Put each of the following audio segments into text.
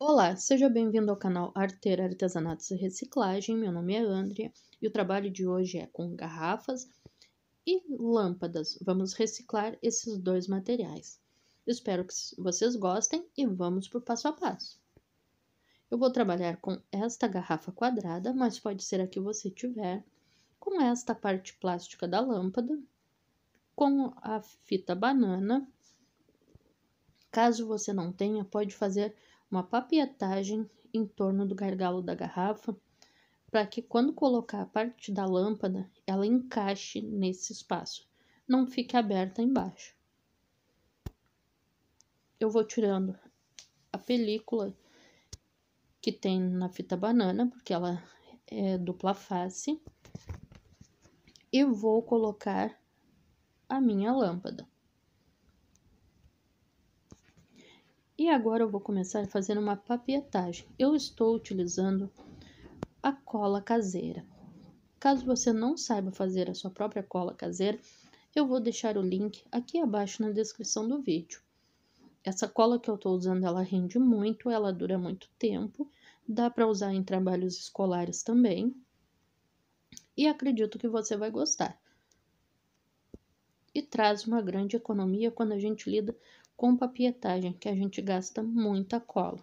Olá, seja bem-vindo ao canal Arteira Artesanatos e Reciclagem. Meu nome é Andrea e o trabalho de hoje é com garrafas e lâmpadas. Vamos reciclar esses dois materiais. espero que vocês gostem e vamos para o passo a passo. Eu vou trabalhar com esta garrafa quadrada, mas pode ser a que você tiver, com esta parte plástica da lâmpada, com a fita banana. Caso você não tenha, pode fazer uma papietagem em torno do gargalo da garrafa para que quando colocar a parte da lâmpada, ela encaixe nesse espaço, não fique aberta embaixo. Eu vou tirando a película que tem na fita banana, porque ela é dupla face, e vou colocar a minha lâmpada. E agora eu vou começar fazendo uma papietagem. Eu estou utilizando a cola caseira. Caso você não saiba fazer a sua própria cola caseira, eu vou deixar o link aqui abaixo na descrição do vídeo. Essa cola que eu estou usando, ela rende muito, ela dura muito tempo, dá para usar em trabalhos escolares também. E acredito que você vai gostar. E traz uma grande economia quando a gente lida com papietagem, que a gente gasta muita cola.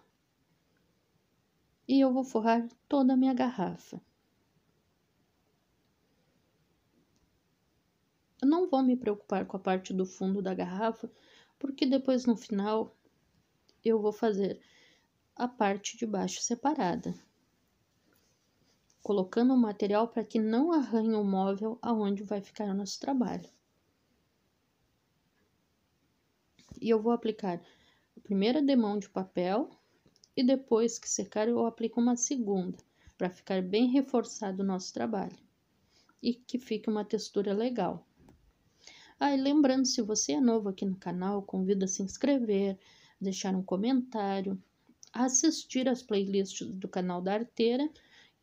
E eu vou forrar toda a minha garrafa. Eu não vou me preocupar com a parte do fundo da garrafa, porque depois no final eu vou fazer a parte de baixo separada, colocando o material para que não arranhe o móvel aonde vai ficar o nosso trabalho. e eu vou aplicar a primeira demão de papel e depois que secar eu aplico uma segunda para ficar bem reforçado o nosso trabalho e que fique uma textura legal. Ah, e lembrando, se você é novo aqui no canal, convido a se inscrever, deixar um comentário, assistir as playlists do canal da Arteira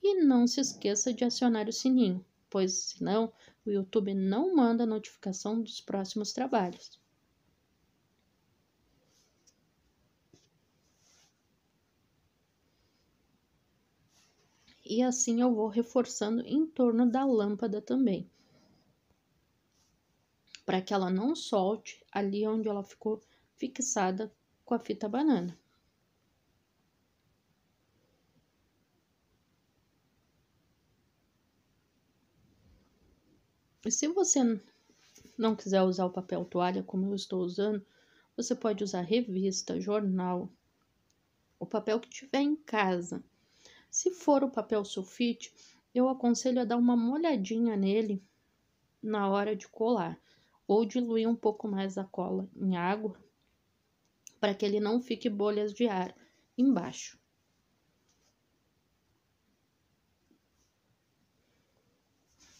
e não se esqueça de acionar o sininho, pois senão o YouTube não manda notificação dos próximos trabalhos. e assim eu vou reforçando em torno da lâmpada também, para que ela não solte ali onde ela ficou fixada com a fita banana. E se você não quiser usar o papel toalha como eu estou usando, você pode usar revista, jornal, o papel que tiver em casa. Se for o papel sulfite, eu aconselho a dar uma molhadinha nele na hora de colar, ou diluir um pouco mais a cola em água, para que ele não fique bolhas de ar embaixo.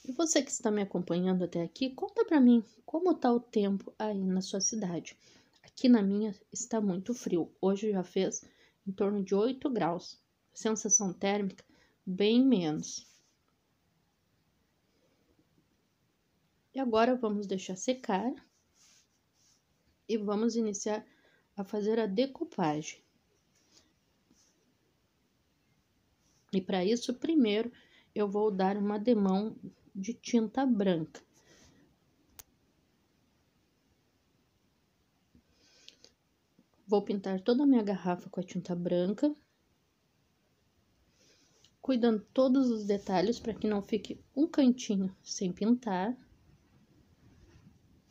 E você que está me acompanhando até aqui, conta para mim como está o tempo aí na sua cidade. Aqui na minha está muito frio. Hoje já fez em torno de 8 graus sensação térmica bem menos. E agora vamos deixar secar e vamos iniciar a fazer a decupagem. E para isso, primeiro eu vou dar uma demão de tinta branca. Vou pintar toda a minha garrafa com a tinta branca cuidando todos os detalhes para que não fique um cantinho sem pintar.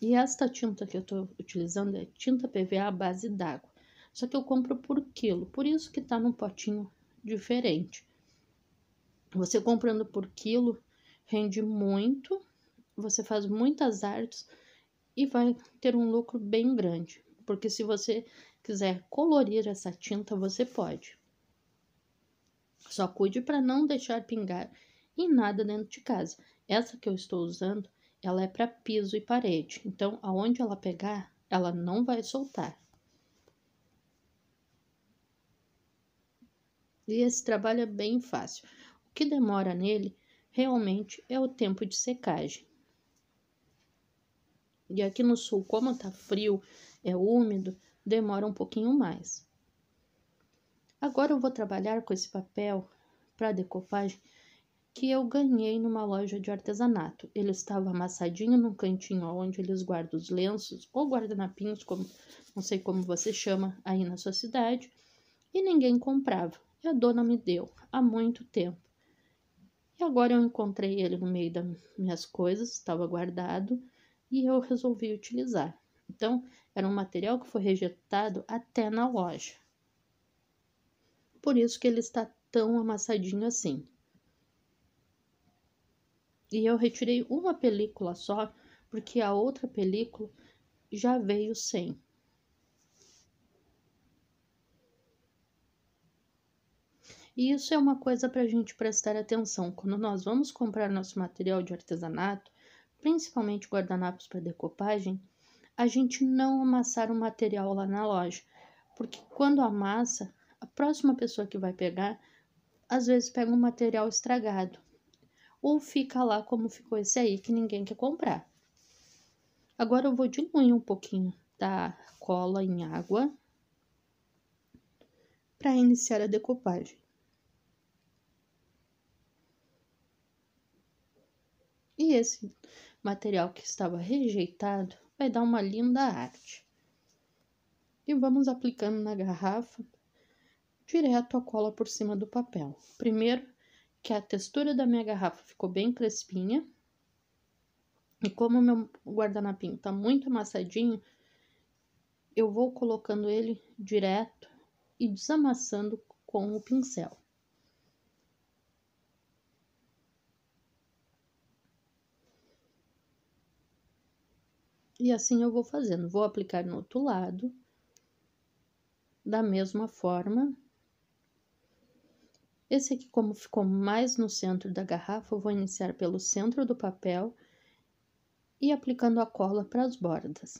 E esta tinta que eu estou utilizando é tinta PVA à base d'água. Só que eu compro por quilo, por isso que está num potinho diferente. Você comprando por quilo rende muito, você faz muitas artes e vai ter um lucro bem grande. Porque se você quiser colorir essa tinta, você pode. Só cuide para não deixar pingar em nada dentro de casa. Essa que eu estou usando, ela é para piso e parede. Então, aonde ela pegar, ela não vai soltar. E esse trabalho é bem fácil. O que demora nele realmente é o tempo de secagem. E aqui no sul, como tá frio, é úmido, demora um pouquinho mais. Agora eu vou trabalhar com esse papel para decopagem que eu ganhei numa loja de artesanato. Ele estava amassadinho num cantinho onde eles guardam os lenços ou guardanapinhos, como não sei como você chama aí na sua cidade, e ninguém comprava. E a dona me deu há muito tempo. E agora eu encontrei ele no meio das minhas coisas, estava guardado, e eu resolvi utilizar. Então, era um material que foi rejeitado até na loja. Por isso que ele está tão amassadinho assim. E eu retirei uma película só, porque a outra película já veio sem. E isso é uma coisa para a gente prestar atenção. Quando nós vamos comprar nosso material de artesanato, principalmente guardanapos para decopagem, a gente não amassar o material lá na loja, porque quando amassa, a próxima pessoa que vai pegar, às vezes pega um material estragado. Ou fica lá como ficou esse aí, que ninguém quer comprar. Agora eu vou diluir um pouquinho da cola em água para iniciar a decopagem. E esse material que estava rejeitado vai dar uma linda arte. E vamos aplicando na garrafa direto a cola por cima do papel. Primeiro, que a textura da minha garrafa ficou bem crespinha. E como o meu guardanapinho tá muito amassadinho, eu vou colocando ele direto e desamassando com o pincel. E assim eu vou fazendo. Vou aplicar no outro lado, da mesma forma. Esse aqui, como ficou mais no centro da garrafa, eu vou iniciar pelo centro do papel e aplicando a cola para as bordas.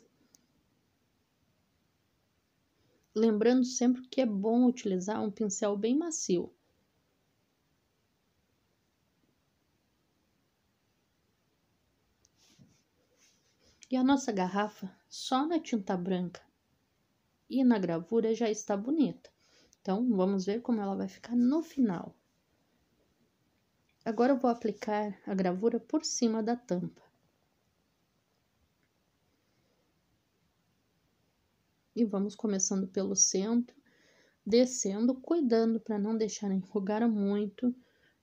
Lembrando sempre que é bom utilizar um pincel bem macio. E a nossa garrafa, só na tinta branca e na gravura, já está bonita. Então, vamos ver como ela vai ficar no final. Agora eu vou aplicar a gravura por cima da tampa. E vamos começando pelo centro, descendo, cuidando para não deixar enrugar muito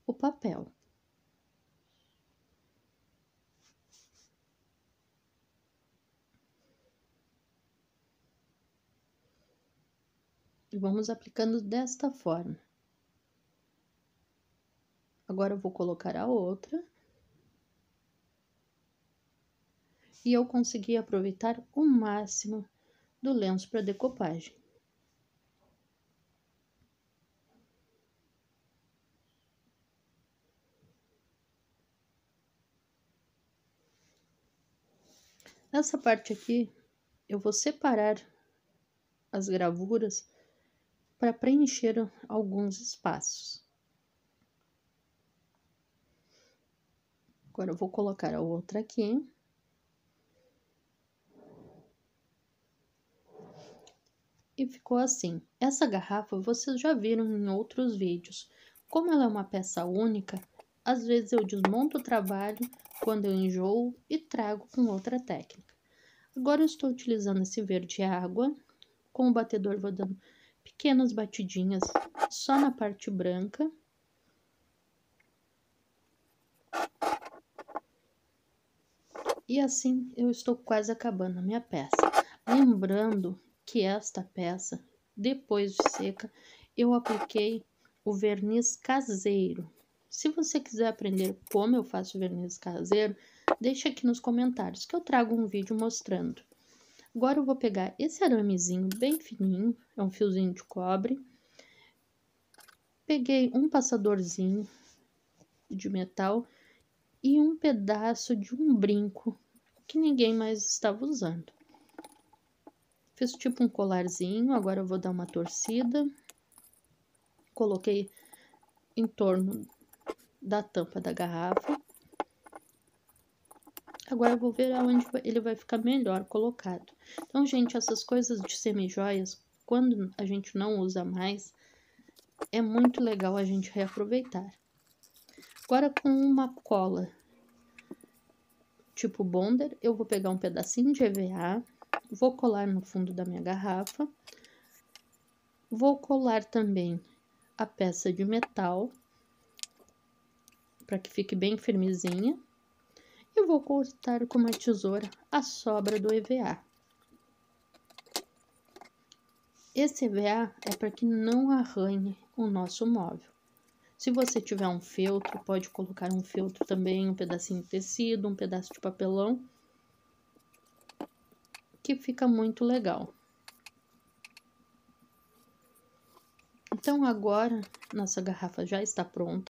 o papel. e vamos aplicando desta forma. Agora eu vou colocar a outra. E eu consegui aproveitar o máximo do lenço para decopagem. Nessa parte aqui, eu vou separar as gravuras para preencher alguns espaços. Agora eu vou colocar a outra aqui. E ficou assim. Essa garrafa vocês já viram em outros vídeos. Como ela é uma peça única, às vezes eu desmonto o trabalho quando eu enjoo e trago com outra técnica. Agora eu estou utilizando esse verde água. Com o batedor vou dando pequenas batidinhas só na parte branca. E assim eu estou quase acabando a minha peça. Lembrando que esta peça, depois de seca, eu apliquei o verniz caseiro. Se você quiser aprender como eu faço verniz caseiro, deixa aqui nos comentários que eu trago um vídeo mostrando. Agora eu vou pegar esse aramezinho bem fininho, é um fiozinho de cobre. Peguei um passadorzinho de metal e um pedaço de um brinco que ninguém mais estava usando. Fiz tipo um colarzinho, agora eu vou dar uma torcida. Coloquei em torno da tampa da garrafa. Agora vou ver aonde ele vai ficar melhor colocado. Então, gente, essas coisas de semijoias, quando a gente não usa mais, é muito legal a gente reaproveitar. Agora, com uma cola tipo bonder, eu vou pegar um pedacinho de EVA, vou colar no fundo da minha garrafa, vou colar também a peça de metal, para que fique bem firmezinha e vou cortar com uma tesoura a sobra do EVA. Esse EVA é para que não arranhe o nosso móvel. Se você tiver um feltro, pode colocar um feltro também, um pedacinho de tecido, um pedaço de papelão, que fica muito legal. Então, agora nossa garrafa já está pronta.